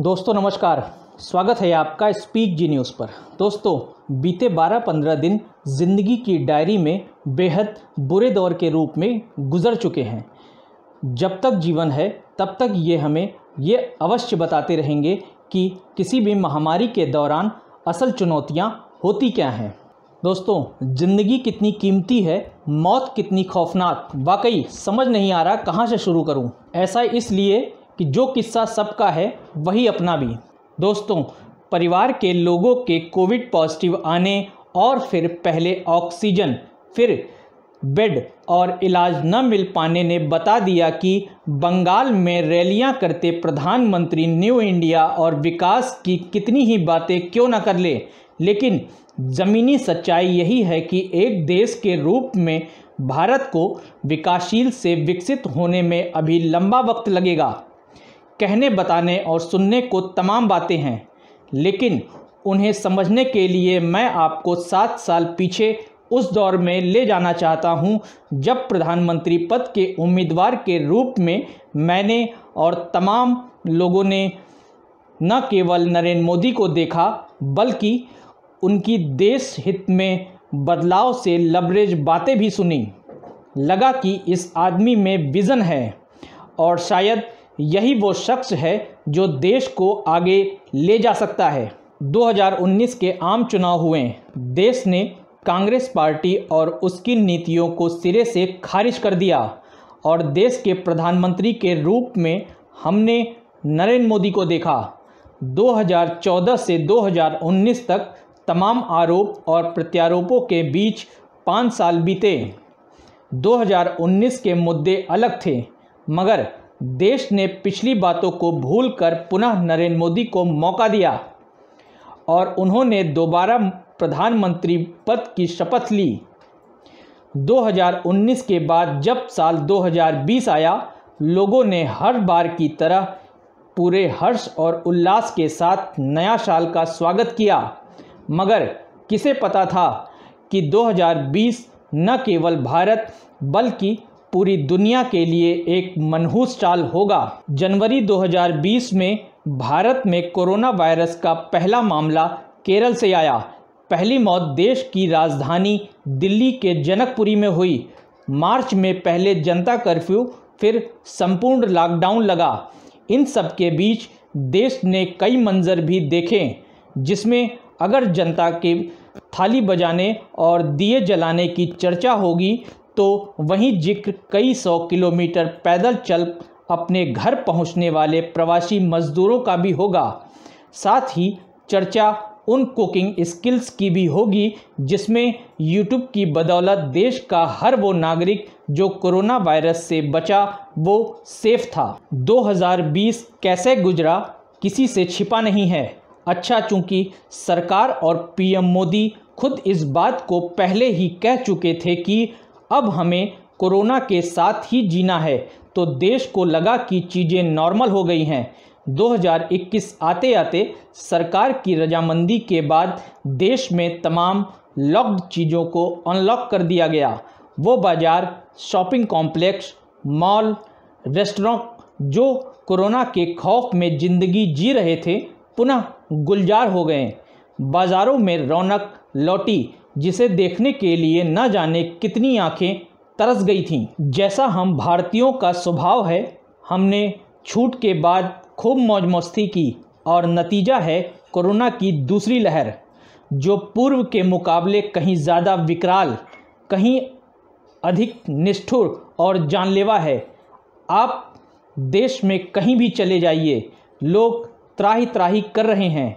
दोस्तों नमस्कार स्वागत है आपका स्पीक जी न्यूज़ पर दोस्तों बीते 12-15 दिन ज़िंदगी की डायरी में बेहद बुरे दौर के रूप में गुजर चुके हैं जब तक जीवन है तब तक ये हमें ये अवश्य बताते रहेंगे कि किसी भी महामारी के दौरान असल चुनौतियाँ होती क्या हैं दोस्तों ज़िंदगी कितनी कीमती है मौत कितनी खौफनाक वाकई समझ नहीं आ रहा कहाँ से शुरू करूँ ऐसा इसलिए कि जो किस्सा सबका है वही अपना भी दोस्तों परिवार के लोगों के कोविड पॉजिटिव आने और फिर पहले ऑक्सीजन फिर बेड और इलाज न मिल पाने ने बता दिया कि बंगाल में रैलियां करते प्रधानमंत्री न्यू इंडिया और विकास की कितनी ही बातें क्यों न कर ले लेकिन ज़मीनी सच्चाई यही है कि एक देश के रूप में भारत को विकासशील से विकसित होने में अभी लंबा वक्त लगेगा कहने बताने और सुनने को तमाम बातें हैं लेकिन उन्हें समझने के लिए मैं आपको सात साल पीछे उस दौर में ले जाना चाहता हूं जब प्रधानमंत्री पद के उम्मीदवार के रूप में मैंने और तमाम लोगों ने न केवल नरेंद्र मोदी को देखा बल्कि उनकी देश हित में बदलाव से लबरेज बातें भी सुनी लगा कि इस आदमी में विज़न है और शायद यही वो शख्स है जो देश को आगे ले जा सकता है 2019 के आम चुनाव हुए देश ने कांग्रेस पार्टी और उसकी नीतियों को सिरे से खारिज कर दिया और देश के प्रधानमंत्री के रूप में हमने नरेंद्र मोदी को देखा 2014 से 2019 तक तमाम आरोप और प्रत्यारोपों के बीच पाँच साल बीते 2019 के मुद्दे अलग थे मगर देश ने पिछली बातों को भूलकर पुनः नरेंद्र मोदी को मौका दिया और उन्होंने दोबारा प्रधानमंत्री पद की शपथ ली 2019 के बाद जब साल 2020 आया लोगों ने हर बार की तरह पूरे हर्ष और उल्लास के साथ नया साल का स्वागत किया मगर किसे पता था कि 2020 न केवल भारत बल्कि पूरी दुनिया के लिए एक मनहूस चाल होगा जनवरी 2020 में भारत में कोरोना वायरस का पहला मामला केरल से आया पहली मौत देश की राजधानी दिल्ली के जनकपुरी में हुई मार्च में पहले जनता कर्फ्यू फिर संपूर्ण लॉकडाउन लगा इन सब के बीच देश ने कई मंजर भी देखे जिसमें अगर जनता के थाली बजाने और दिए जलाने की चर्चा होगी तो वहीं जिक्र कई सौ किलोमीटर पैदल चल अपने घर पहुंचने वाले प्रवासी मजदूरों का भी होगा साथ ही चर्चा उन कुकिंग स्किल्स की भी होगी जिसमें यूट्यूब की बदौलत देश का हर वो नागरिक जो कोरोना वायरस से बचा वो सेफ था 2020 कैसे गुजरा किसी से छिपा नहीं है अच्छा चूंकि सरकार और पीएम मोदी खुद इस बात को पहले ही कह चुके थे कि अब हमें कोरोना के साथ ही जीना है तो देश को लगा कि चीज़ें नॉर्मल हो गई हैं 2021 आते आते सरकार की रजामंदी के बाद देश में तमाम लॉक्ड चीज़ों को अनलॉक कर दिया गया वो बाज़ार शॉपिंग कॉम्प्लेक्स मॉल रेस्टोरों जो कोरोना के खौफ में ज़िंदगी जी रहे थे पुनः गुलजार हो गए बाज़ारों में रौनक लौटी जिसे देखने के लिए न जाने कितनी आंखें तरस गई थीं जैसा हम भारतीयों का स्वभाव है हमने छूट के बाद खूब मौज मस्ती की और नतीजा है कोरोना की दूसरी लहर जो पूर्व के मुकाबले कहीं ज़्यादा विकराल कहीं अधिक निष्ठुर और जानलेवा है आप देश में कहीं भी चले जाइए लोग त्राही त्राही कर रहे हैं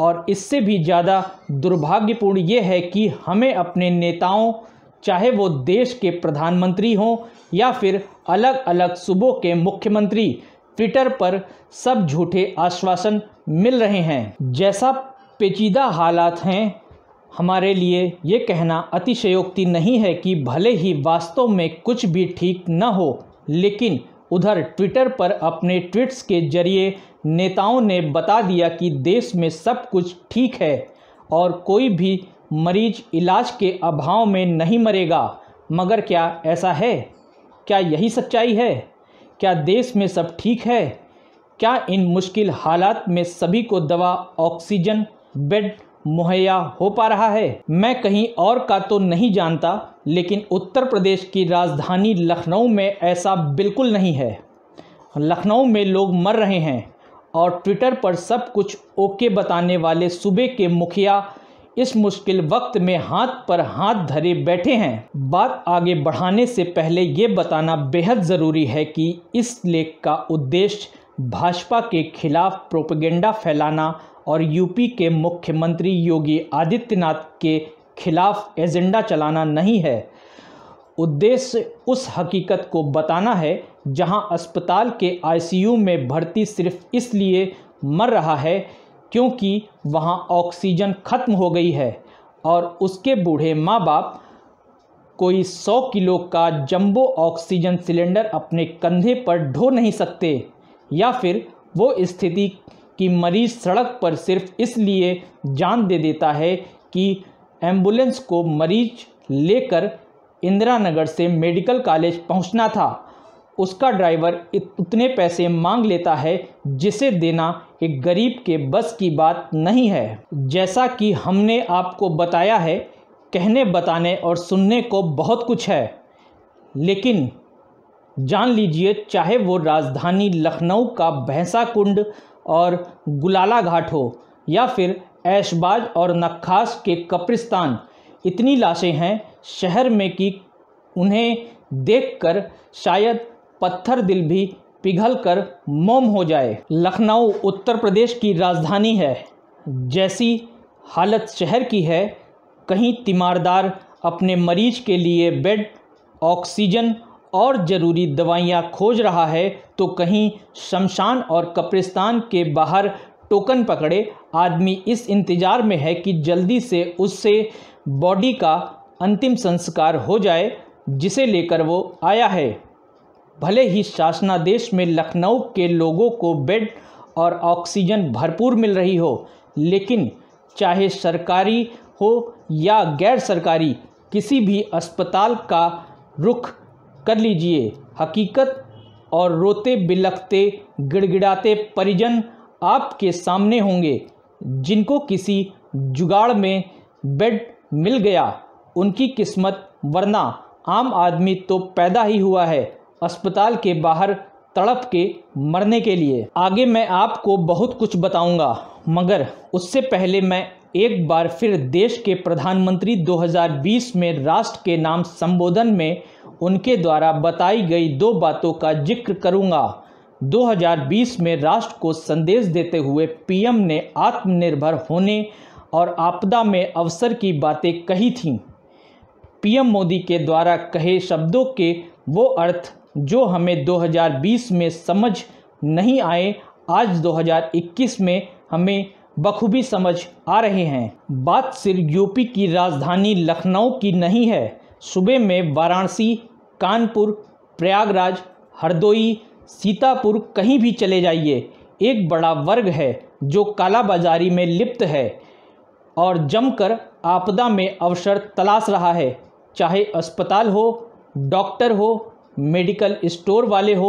और इससे भी ज़्यादा दुर्भाग्यपूर्ण ये है कि हमें अपने नेताओं चाहे वो देश के प्रधानमंत्री हों या फिर अलग अलग सूबों के मुख्यमंत्री ट्विटर पर सब झूठे आश्वासन मिल रहे हैं जैसा पेचीदा हालात हैं हमारे लिए ये कहना अतिशयोक्ति नहीं है कि भले ही वास्तव में कुछ भी ठीक न हो लेकिन उधर ट्विटर पर अपने ट्वीट्स के जरिए नेताओं ने बता दिया कि देश में सब कुछ ठीक है और कोई भी मरीज इलाज के अभाव में नहीं मरेगा मगर क्या ऐसा है क्या यही सच्चाई है क्या देश में सब ठीक है क्या इन मुश्किल हालात में सभी को दवा ऑक्सीजन बेड मुहैया हो पा रहा है मैं कहीं और का तो नहीं जानता लेकिन उत्तर प्रदेश की राजधानी लखनऊ में ऐसा बिल्कुल नहीं है लखनऊ में लोग मर रहे हैं और ट्विटर पर सब कुछ ओके बताने वाले सूबे के मुखिया इस मुश्किल वक्त में हाथ पर हाथ धरे बैठे हैं बात आगे बढ़ाने से पहले ये बताना बेहद ज़रूरी है कि इस लेख का उद्देश्य भाजपा के खिलाफ प्रोपेगेंडा फैलाना और यूपी के मुख्यमंत्री योगी आदित्यनाथ के खिलाफ एजेंडा चलाना नहीं है उद्देश्य उस हकीकत को बताना है जहां अस्पताल के आईसीयू में भर्ती सिर्फ इसलिए मर रहा है क्योंकि वहां ऑक्सीजन खत्म हो गई है और उसके बूढ़े माँ बाप कोई सौ किलो का जंबो ऑक्सीजन सिलेंडर अपने कंधे पर ढो नहीं सकते या फिर वो स्थिति कि मरीज सड़क पर सिर्फ इसलिए जान दे देता है कि एम्बुलेंस को मरीज लेकर इंदिरा नगर से मेडिकल कॉलेज पहुंचना था उसका ड्राइवर उतने पैसे मांग लेता है जिसे देना एक गरीब के बस की बात नहीं है जैसा कि हमने आपको बताया है कहने बताने और सुनने को बहुत कुछ है लेकिन जान लीजिए चाहे वो राजधानी लखनऊ का भैंसा कुंड और गुलाला घाट हो या फिर ऐशबाज और नखास के कब्रिस्तान इतनी लाशें हैं शहर में कि उन्हें देखकर शायद पत्थर दिल भी पिघल कर मोम हो जाए लखनऊ उत्तर प्रदेश की राजधानी है जैसी हालत शहर की है कहीं तीमारदार अपने मरीज के लिए बेड ऑक्सीजन और ज़रूरी दवाइयाँ खोज रहा है तो कहीं शमशान और कब्रिस्तान के बाहर टोकन पकड़े आदमी इस इंतज़ार में है कि जल्दी से उससे बॉडी का अंतिम संस्कार हो जाए जिसे लेकर वो आया है भले ही शासनादेश में लखनऊ के लोगों को बेड और ऑक्सीजन भरपूर मिल रही हो लेकिन चाहे सरकारी हो या गैर सरकारी किसी भी अस्पताल का रुख कर लीजिए हकीकत और रोते बिलखते गिड़गिड़ाते परिजन आपके सामने होंगे जिनको किसी जुगाड़ में बेड मिल गया उनकी किस्मत वरना आम आदमी तो पैदा ही हुआ है अस्पताल के बाहर तड़प के मरने के लिए आगे मैं आपको बहुत कुछ बताऊंगा मगर उससे पहले मैं एक बार फिर देश के प्रधानमंत्री 2020 में राष्ट्र के नाम संबोधन में उनके द्वारा बताई गई दो बातों का जिक्र करूंगा 2020 में राष्ट्र को संदेश देते हुए पीएम ने आत्मनिर्भर होने और आपदा में अवसर की बातें कही थीं पीएम मोदी के द्वारा कहे शब्दों के वो अर्थ जो हमें 2020 में समझ नहीं आए आज 2021 में हमें बखूबी समझ आ रहे हैं बात सिर्फ यूपी की राजधानी लखनऊ की नहीं है सूबे में वाराणसी कानपुर प्रयागराज हरदोई सीतापुर कहीं भी चले जाइए एक बड़ा वर्ग है जो कालाबाजारी में लिप्त है और जमकर आपदा में अवसर तलाश रहा है चाहे अस्पताल हो डॉक्टर हो मेडिकल स्टोर वाले हो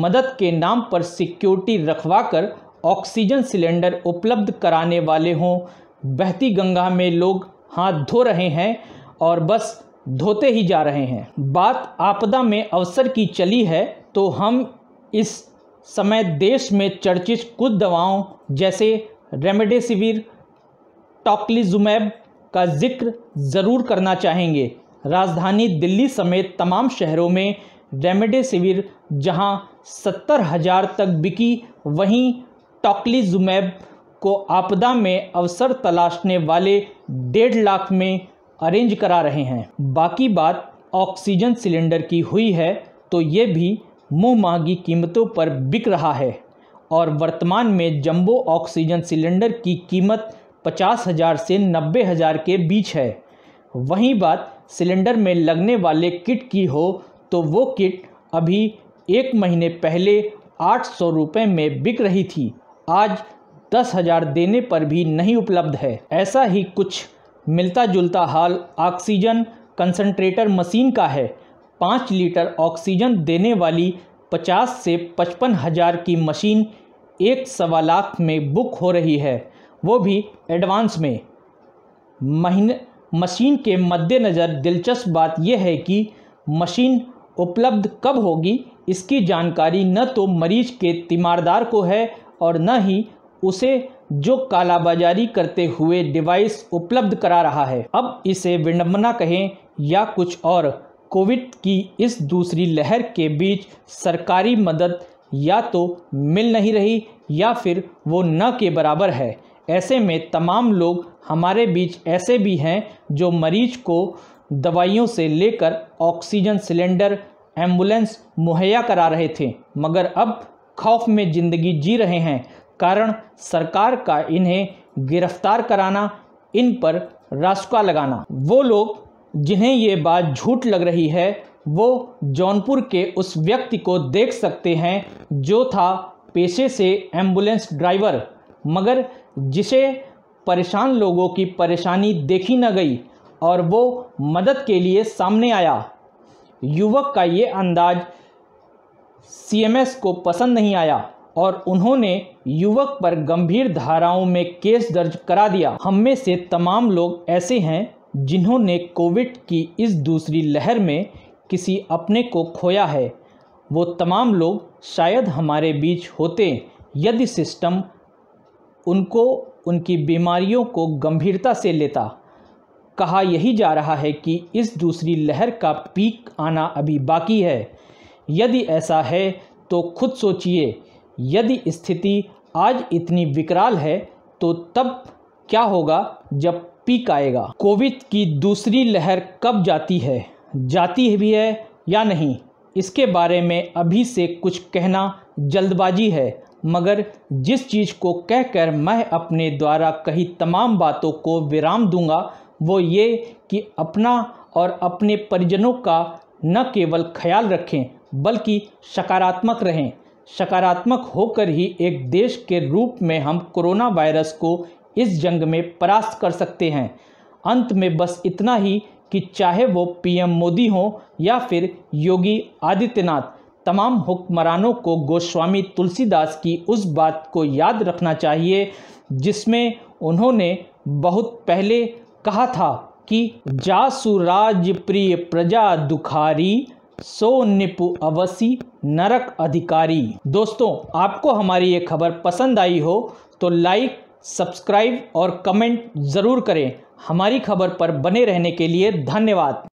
मदद के नाम पर सिक्योरिटी रखवाकर ऑक्सीजन सिलेंडर उपलब्ध कराने वाले हों बहती गंगा में लोग हाथ धो रहे हैं और बस धोते ही जा रहे हैं बात आपदा में अवसर की चली है तो हम इस समय देश में चर्चित कुछ दवाओं जैसे रेमडेसिविर टॉकलीजुमैब का जिक्र ज़रूर करना चाहेंगे राजधानी दिल्ली समेत तमाम शहरों में रेमडेसिविर जहां सत्तर हजार तक बिकी वहीं टॉकलीजुमैब को आपदा में अवसर तलाशने वाले डेढ़ लाख में अरेंज करा रहे हैं बाकी बात ऑक्सीजन सिलेंडर की हुई है तो ये भी मुँह महंगी कीमतों पर बिक रहा है और वर्तमान में जंबो ऑक्सीजन सिलेंडर की कीमत पचास हज़ार से नब्बे हज़ार के बीच है वहीं बात सिलेंडर में लगने वाले किट की हो तो वो किट अभी एक महीने पहले आठ सौ रुपये में बिक रही थी आज दस हज़ार देने पर भी नहीं उपलब्ध है ऐसा ही कुछ मिलता जुलता हाल ऑक्सीजन कंसनट्रेटर मशीन का है पाँच लीटर ऑक्सीजन देने वाली पचास से पचपन हज़ार की मशीन एक सवा लाख में बुक हो रही है वो भी एडवांस में महीने मशीन के मद्देनज़र दिलचस्प बात यह है कि मशीन उपलब्ध कब होगी इसकी जानकारी न तो मरीज के तीमारदार को है और न ही उसे जो कालाबाजारी करते हुए डिवाइस उपलब्ध करा रहा है अब इसे विडम्बना कहें या कुछ और कोविड की इस दूसरी लहर के बीच सरकारी मदद या तो मिल नहीं रही या फिर वो न के बराबर है ऐसे में तमाम लोग हमारे बीच ऐसे भी हैं जो मरीज को दवाइयों से लेकर ऑक्सीजन सिलेंडर एम्बुलेंस मुहैया करा रहे थे मगर अब खौफ में ज़िंदगी जी रहे हैं कारण सरकार का इन्हें गिरफ्तार कराना इन पर रास्का लगाना वो लोग जिन्हें ये बात झूठ लग रही है वो जौनपुर के उस व्यक्ति को देख सकते हैं जो था पेशे से एम्बुलेंस ड्राइवर मगर जिसे परेशान लोगों की परेशानी देखी न गई और वो मदद के लिए सामने आया युवक का ये अंदाज सीएमएस को पसंद नहीं आया और उन्होंने युवक पर गंभीर धाराओं में केस दर्ज करा दिया हम में से तमाम लोग ऐसे हैं जिन्होंने कोविड की इस दूसरी लहर में किसी अपने को खोया है वो तमाम लोग शायद हमारे बीच होते यदि सिस्टम उनको उनकी बीमारियों को गंभीरता से लेता कहा यही जा रहा है कि इस दूसरी लहर का पीक आना अभी बाकी है यदि ऐसा है तो खुद सोचिए यदि स्थिति आज इतनी विकराल है तो तब क्या होगा जब पीक आएगा कोविड की दूसरी लहर कब जाती है जाती भी है या नहीं इसके बारे में अभी से कुछ कहना जल्दबाजी है मगर जिस चीज़ को कहकर मैं अपने द्वारा कही तमाम बातों को विराम दूंगा वो ये कि अपना और अपने परिजनों का न केवल ख्याल रखें बल्कि सकारात्मक रहें सकारात्मक होकर ही एक देश के रूप में हम कोरोना वायरस को इस जंग में परास्त कर सकते हैं अंत में बस इतना ही कि चाहे वो पीएम मोदी हों या फिर योगी आदित्यनाथ तमाम हुक्मरानों को गोस्वामी तुलसीदास की उस बात को याद रखना चाहिए जिसमें उन्होंने बहुत पहले कहा था कि राज प्रिय प्रजा दुखारी सो निपु अवसी नरक अधिकारी दोस्तों आपको हमारी ये खबर पसंद आई हो तो लाइक सब्सक्राइब और कमेंट ज़रूर करें हमारी खबर पर बने रहने के लिए धन्यवाद